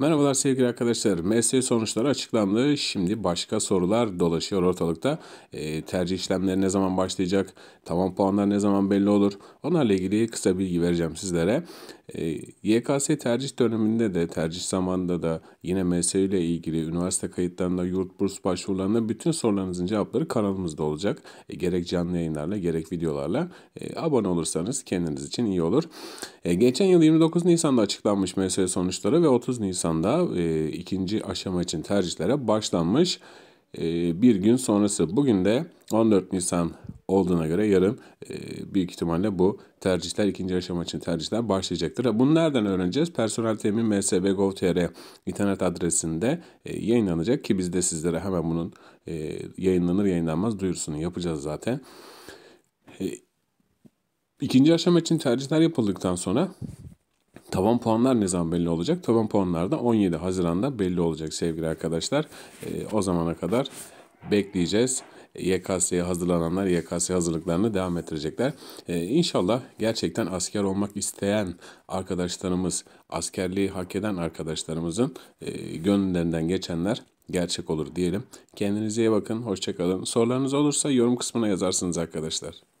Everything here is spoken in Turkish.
Merhabalar sevgili arkadaşlar. MSE sonuçları açıklandı. Şimdi başka sorular dolaşıyor ortalıkta. E, tercih işlemleri ne zaman başlayacak? Tavan puanlar ne zaman belli olur? Onlarla ilgili kısa bilgi vereceğim sizlere. E, YKS tercih döneminde de tercih zamanında da yine MSE ile ilgili üniversite kayıtlarında yurt burs başvurularında bütün sorularınızın cevapları kanalımızda olacak. E, gerek canlı yayınlarla gerek videolarla e, abone olursanız kendiniz için iyi olur. E, geçen yıl 29 Nisan'da açıklanmış MSE sonuçları ve 30 Nisan Şubat'tan da e, ikinci aşama için tercihlere başlanmış. E, bir gün sonrası bugün de 14 Nisan olduğuna göre yarın e, büyük ihtimalle bu tercihler ikinci aşama için tercihler başlayacaktır. Bunu nereden öğreneceğiz? Personel temin msb.gov.tr internet adresinde e, yayınlanacak ki biz de sizlere hemen bunun e, yayınlanır yayınlanmaz duyurusunu yapacağız zaten. E, ikinci aşama için tercihler yapıldıktan sonra Tavan puanlar ne zaman belli olacak? Tavan puanlar da 17 Haziran'da belli olacak sevgili arkadaşlar. E, o zamana kadar bekleyeceğiz. YKS'ye hazırlananlar YKS hazırlıklarını devam ettirecekler. Ee, inşallah gerçekten asker olmak isteyen arkadaşlarımız, askerliği hak eden arkadaşlarımızın e, gönüllerinden geçenler gerçek olur diyelim. Kendinize iyi bakın, hoşçakalın. Sorularınız olursa yorum kısmına yazarsınız arkadaşlar.